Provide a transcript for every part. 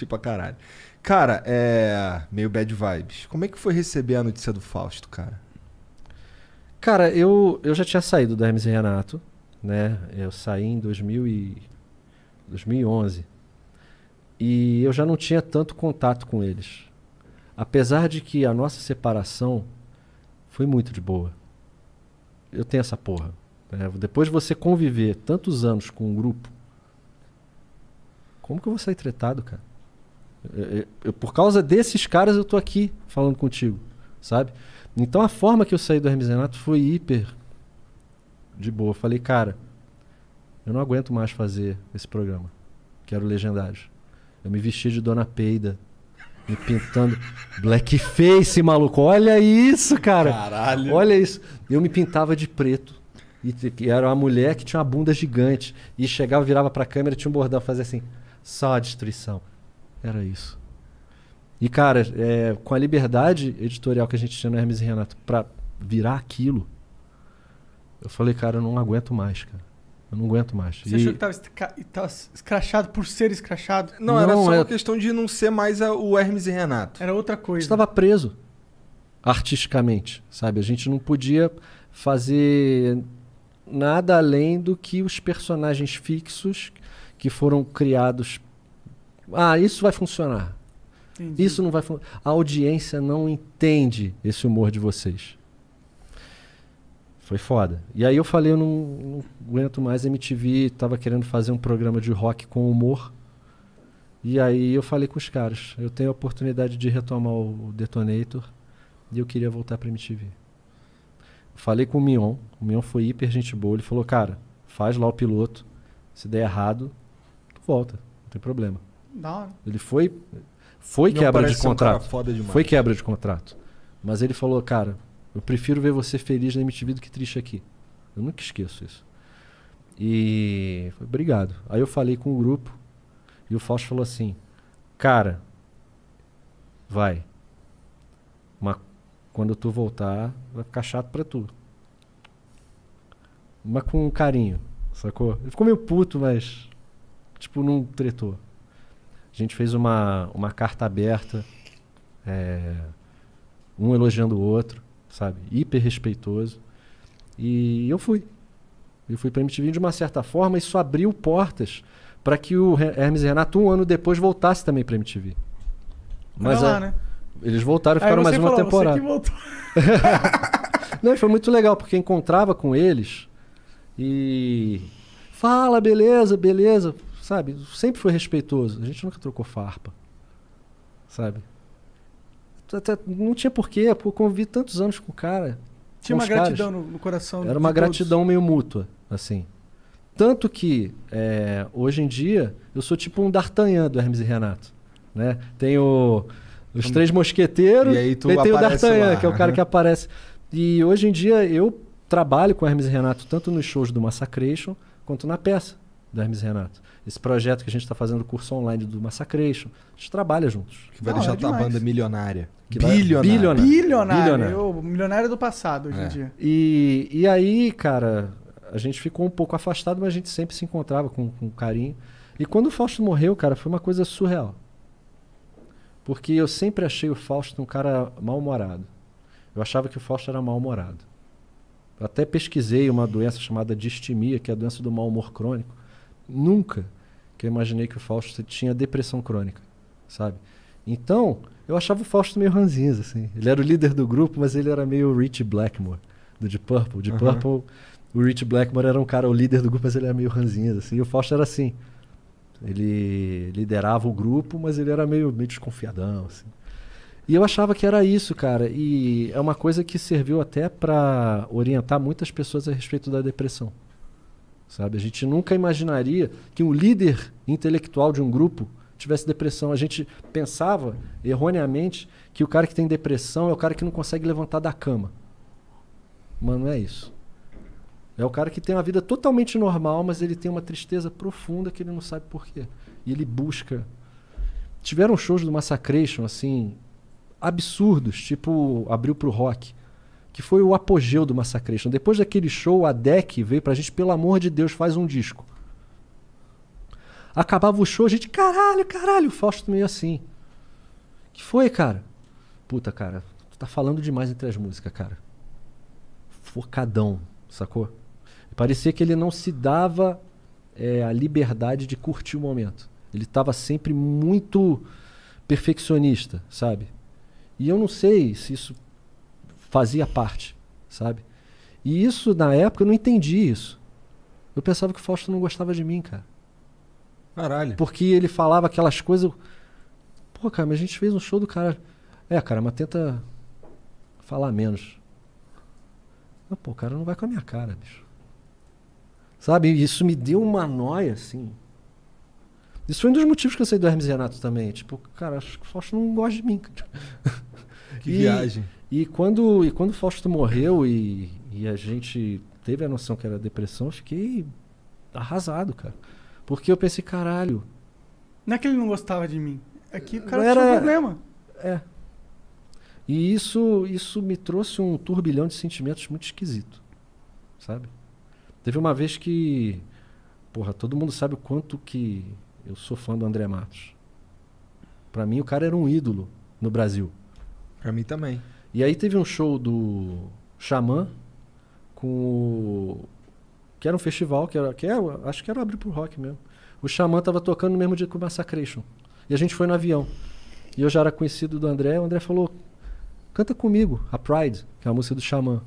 Tipo a caralho. Cara, é. Meio bad vibes. Como é que foi receber a notícia do Fausto, cara? Cara, eu, eu já tinha saído da Hermes e Renato, né? Eu saí em 2000 e... 2011. E eu já não tinha tanto contato com eles. Apesar de que a nossa separação foi muito de boa. Eu tenho essa porra. Né? Depois de você conviver tantos anos com um grupo, como que eu vou sair tretado, cara? É, é, por causa desses caras eu tô aqui falando contigo, sabe? Então a forma que eu saí do Hermesenato foi hiper de boa. falei, cara, eu não aguento mais fazer esse programa. Quero legendário. Eu me vesti de Dona Peida, me pintando blackface, maluco. Olha isso, cara. Caralho. Olha isso. Eu me pintava de preto. E, era uma mulher que tinha uma bunda gigante. E chegava, virava pra câmera, tinha um bordão, fazia assim: só destruição, era isso. E, cara, é, com a liberdade editorial que a gente tinha no Hermes e Renato pra virar aquilo, eu falei, cara, eu não aguento mais, cara. Eu não aguento mais. Você e... achou que tava, tava, escrachado por ser escrachado? Não, não era só é... uma questão de não ser mais a, o Hermes e Renato. Era outra coisa. Estava preso artisticamente, sabe? A gente não podia fazer nada além do que os personagens fixos que foram criados ah, isso vai funcionar. Entendi. Isso não vai funcionar. A audiência não entende esse humor de vocês. Foi foda. E aí eu falei, eu não, não aguento mais MTV, tava querendo fazer um programa de rock com humor. E aí eu falei com os caras, eu tenho a oportunidade de retomar o Detonator e eu queria voltar para MTV. Falei com o Mion, o Mion foi hiper gente boa, ele falou, cara, faz lá o piloto, se der errado, tu volta, não tem problema. Ele foi foi Não, quebra de contrato. Um foi quebra de contrato. Mas ele falou, cara, eu prefiro ver você feliz na MTV do que triste aqui. Eu nunca esqueço isso. E foi, obrigado. Aí eu falei com o grupo e o Fausto falou assim: "Cara, vai. Mas quando tu voltar, vai ficar chato para tu. Mas com carinho, sacou? Ele ficou meio puto, mas tipo não tretou. A gente fez uma, uma carta aberta, é, um elogiando o outro, sabe? Hiper respeitoso. E eu fui. Eu fui para MTV de uma certa forma, isso abriu portas para que o Hermes Renato, um ano depois, voltasse também para MTV. Mas lá, a, né? eles voltaram e ah, ficaram mais uma falou, temporada. Você que voltou. Não, foi muito legal, porque encontrava com eles e. Fala, beleza, beleza sabe? Sempre foi respeitoso. A gente nunca trocou farpa, sabe? Até não tinha porquê, porque eu convivi tantos anos com o cara. Tinha uma gratidão no, no, coração. Era uma gratidão meio mútua, assim. Tanto que, é, hoje em dia, eu sou tipo um D'Artagnan do Hermes e Renato. Né? Tem o, os um, três mosqueteiros, e aí tu tem o D'Artagnan, que é o cara que aparece. E hoje em dia, eu trabalho com Hermes e Renato tanto nos shows do Massacration quanto na peça do Hermes Renato. Esse projeto que a gente está fazendo, o curso online do Massacration, a gente trabalha juntos. Que vai Não, deixar é tua demais. banda milionária. Que bilionária. bilionária. Bilionária. bilionária. Eu, milionária do passado hoje é. em dia. E, e aí, cara, a gente ficou um pouco afastado, mas a gente sempre se encontrava com, com carinho. E quando o Fausto morreu, cara, foi uma coisa surreal. Porque eu sempre achei o Fausto um cara mal-humorado. Eu achava que o Fausto era mal-humorado. até pesquisei uma doença chamada distimia, que é a doença do mau humor crônico nunca que eu imaginei que o Fausto tinha depressão crônica, sabe? Então, eu achava o Fausto meio ranzinza, assim. Ele era o líder do grupo, mas ele era meio Rich Blackmore, do Deep Purple. Deep uhum. Purple, o Rich Blackmore era um cara, o líder do grupo, mas ele era meio ranzinza, assim. E o Fausto era assim. Ele liderava o grupo, mas ele era meio, meio desconfiadão, assim. E eu achava que era isso, cara. E é uma coisa que serviu até para orientar muitas pessoas a respeito da depressão sabe? A gente nunca imaginaria que um líder intelectual de um grupo tivesse depressão. A gente pensava erroneamente que o cara que tem depressão é o cara que não consegue levantar da cama. Mano, não é isso. É o cara que tem uma vida totalmente normal, mas ele tem uma tristeza profunda que ele não sabe por quê. E ele busca. Tiveram shows do Massacration assim absurdos, tipo abriu pro rock que foi o apogeu do Massacration. Então, depois daquele show, a Deck veio pra gente, pelo amor de Deus, faz um disco. Acabava o show, a gente, caralho, caralho, o Fausto meio assim. Que foi, cara? Puta, cara, tu tá falando demais entre as músicas, cara. Focadão, sacou? Parecia que ele não se dava é, a liberdade de curtir o momento. Ele estava sempre muito perfeccionista, sabe? E eu não sei se isso fazia parte, sabe? E isso, na época, eu não entendi isso. Eu pensava que o Fausto não gostava de mim, cara. Caralho. Porque ele falava aquelas coisas. Pô, cara, mas a gente fez um show do cara. É, cara, mas tenta falar menos. Mas, pô, o cara não vai com a minha cara, bicho. Sabe? Isso me deu uma noia, assim. Isso foi um dos motivos que eu saí do Hermes Renato também. Tipo, cara, acho que o Fausto não gosta de mim. Cara. Que e, viagem. E quando, e quando o Fausto morreu e, e a gente teve a noção que era depressão, eu fiquei arrasado, cara. Porque eu pensei, caralho. Não é que ele não gostava de mim. É que o cara era... tinha um problema. É. E isso, isso me trouxe um turbilhão de sentimentos muito esquisito. Sabe? Teve uma vez que. Porra, todo mundo sabe o quanto que eu sou fã do André Matos. Para mim, o cara era um ídolo no Brasil. Para mim também. E aí teve um show do Xamã com o... que era um festival, que era, que era é, acho que era abrir pro rock mesmo. O Xamã tava tocando no mesmo dia que o Massacration. E a gente foi no avião. E eu já era conhecido do André, o André falou: "Canta comigo a Pride", que é a música do Xamã.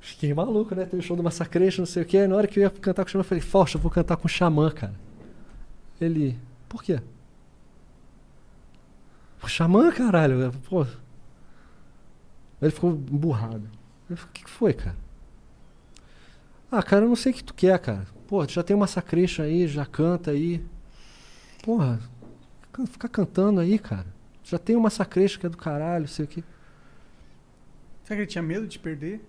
Fiquei maluco, né? Teve show do Massacration, não sei o quê. Na hora que eu ia cantar com o Xamã, eu falei: "Forte, eu vou cantar com o Xamã, cara". Ele: "Por quê?" Xamã, caralho. Pô. Ele ficou emburrado. Eu falei, o que, que foi, cara? Ah, cara, eu não sei o que tu quer, cara. Pô, tu já tem uma sacrecha aí, já canta aí. Porra, ficar cantando aí, cara. Já tem uma sacrecha que é do caralho, sei o que. Será que ele tinha medo de perder?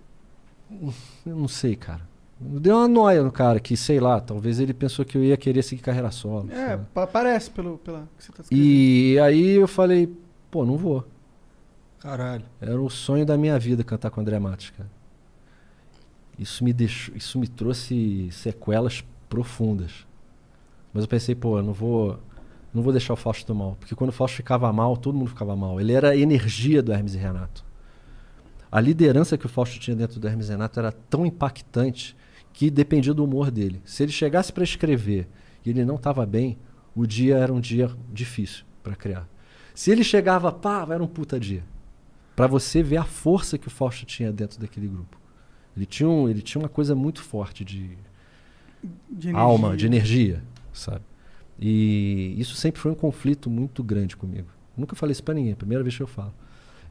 Eu não sei, cara. Deu uma noia no cara que, sei lá, talvez ele pensou que eu ia querer seguir carreira solo. É, pa parece pelo, pela que você tá escrevendo. E aí eu falei, pô, não vou. Caralho. Era o sonho da minha vida cantar com o André Matos, cara. Isso me deixou, isso me trouxe sequelas profundas. Mas eu pensei, pô, eu não vou, não vou deixar o Fausto mal, porque quando o Fausto ficava mal, todo mundo ficava mal. Ele era a energia do Hermes e Renato. A liderança que o Fausto tinha dentro do Hermes e Renato era tão impactante que dependia do humor dele. Se ele chegasse para escrever e ele não estava bem, o dia era um dia difícil para criar. Se ele chegava, pá, era um puta dia. Para você ver a força que o Fausto tinha dentro daquele grupo. Ele tinha, um, ele tinha uma coisa muito forte de, de alma, de energia, sabe? E isso sempre foi um conflito muito grande comigo. Nunca falei isso pra ninguém, é primeira vez que eu falo.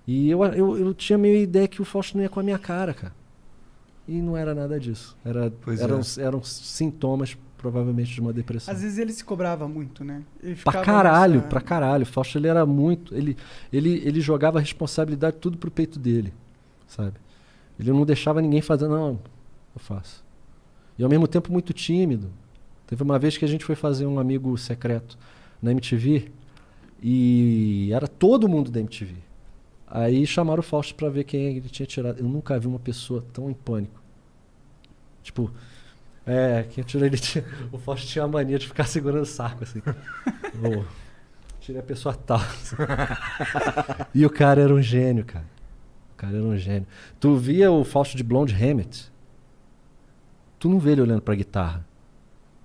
E eu, eu, eu tinha meio a ideia que o Fausto não ia com a minha cara, cara. E não era nada disso. Era, é. eram, é. eram sintomas provavelmente de uma depressão. Às vezes ele se cobrava muito, né? Ele pra caralho, pra caralho. Fausto, ele era muito... Ele, ele, ele jogava a responsabilidade tudo pro peito dele, sabe? Ele não deixava ninguém fazer, não, eu faço. E ao mesmo tempo muito tímido. Teve uma vez que a gente foi fazer um amigo secreto na MTV e era todo mundo da MTV. Aí chamaram o Fausto para ver quem ele tinha tirado. Eu nunca vi uma pessoa tão em pânico Tipo, é, quem tirei ele tinha, o Fausto tinha a mania de ficar segurando o saco, assim. Ou, tirei a pessoa tal. Assim. e o cara era um gênio, cara. O cara era um gênio. Tu via o Fausto de Blonde Hammett, tu não vê ele olhando pra guitarra.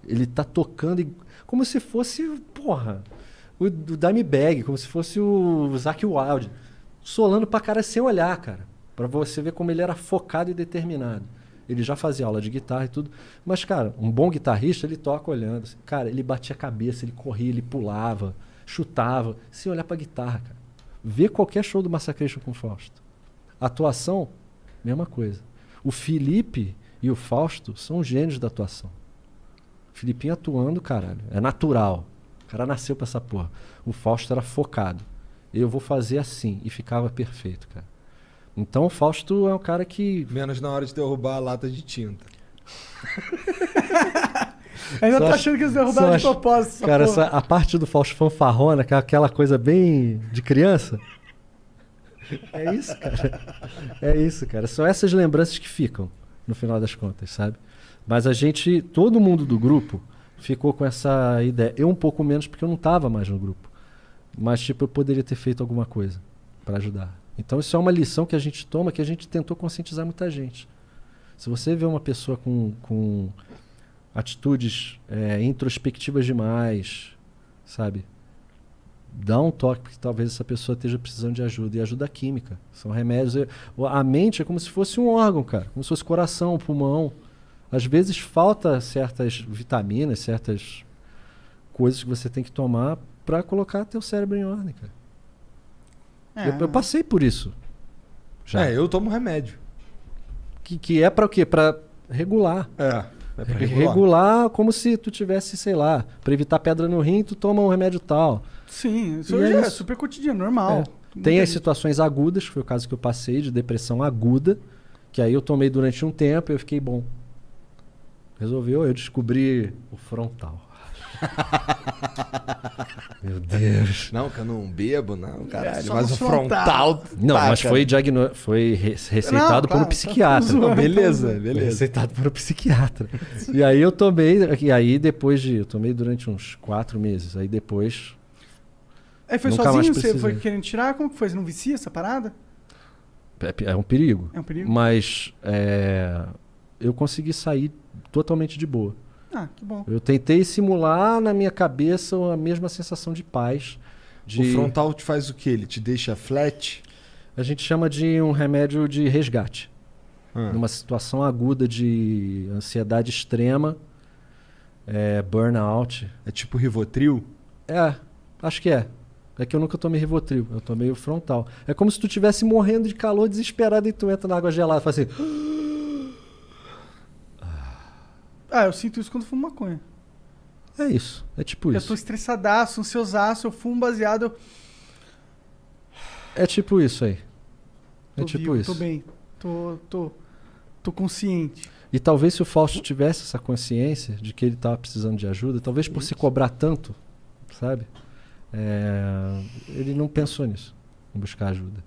Ele tá tocando e, como se fosse, porra, o, o Dimebag, como se fosse o, o Zac Wild. Solando pra cara sem olhar, cara. Pra você ver como ele era focado e determinado. Ele já fazia aula de guitarra e tudo. Mas, cara, um bom guitarrista, ele toca olhando. Assim. Cara, ele batia a cabeça, ele corria, ele pulava, chutava, sem olhar pra guitarra, cara. Vê qualquer show do Massacration com o Fausto. Atuação, mesma coisa. O Felipe e o Fausto são gênios da atuação. O Filipinho atuando, caralho. É natural. O cara nasceu pra essa porra. O Fausto era focado. Eu vou fazer assim. E ficava perfeito, cara. Então o Fausto é um cara que. Menos na hora de derrubar a lata de tinta. Ainda só tá achando que eles derrubaram de propósito. Cara, essa, a parte do Fausto fanfarrona, que é aquela coisa bem de criança. É isso, cara. É isso, cara. São essas lembranças que ficam, no final das contas, sabe? Mas a gente, todo mundo do grupo, ficou com essa ideia. Eu um pouco menos, porque eu não tava mais no grupo. Mas, tipo, eu poderia ter feito alguma coisa para ajudar. Então isso é uma lição que a gente toma, que a gente tentou conscientizar muita gente. Se você vê uma pessoa com, com atitudes é, introspectivas demais, sabe? Dá um toque, porque talvez essa pessoa esteja precisando de ajuda. E ajuda química. São remédios. A mente é como se fosse um órgão, cara. Como se fosse coração, pulmão. Às vezes falta certas vitaminas, certas coisas que você tem que tomar para colocar teu cérebro em ordem, cara. É. Eu, eu, passei por isso. Já. É, eu tomo remédio. Que, que é para o quê? Para regular. É. É regular. regular como se tu tivesse, sei lá, para evitar pedra no rim, tu toma um remédio tal. Sim, isso é, é super cotidiano, normal. É. Tem as situações agudas, que foi o caso que eu passei, de depressão aguda, que aí eu tomei durante um tempo e eu fiquei bom. Resolveu, eu descobri o frontal. Meu Deus. Não, que eu não bebo, não, caralho. É, mas o frontal. frontal não, mas foi, diagno... foi receitado não, por um tá, tá psiquiatra. Tá beleza, beleza. Foi receitado por um psiquiatra. e aí eu tomei, e aí depois de. Eu tomei durante uns quatro meses. Aí depois. Aí foi sozinho? Você foi querendo tirar? Como que foi? Você não vicia essa parada? É, é um perigo. É um perigo. Mas é, eu consegui sair totalmente de boa. Ah, que bom. Eu tentei simular na minha cabeça a mesma sensação de paz. De... O frontal te faz o que? Ele te deixa flat? A gente chama de um remédio de resgate. Ah. Numa situação aguda de ansiedade extrema, é, burnout. É tipo Rivotril? É, acho que é. É que eu nunca tomei Rivotril, eu tomei o frontal. É como se tu estivesse morrendo de calor desesperado e tu entra na água gelada e faz assim... Ah, eu sinto isso quando fumo maconha. É isso. É tipo eu isso. Eu tô estressadaço, ansiosaço, eu fumo baseado. Eu... É tipo isso aí. É tô tipo vivo, isso. Tô bem. Tô, tô, tô consciente. E talvez se o Fausto tivesse essa consciência de que ele tava precisando de ajuda, talvez por isso. se cobrar tanto, sabe? É, ele não pensou nisso, em buscar ajuda.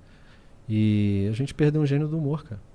E a gente perdeu um gênio do humor, cara.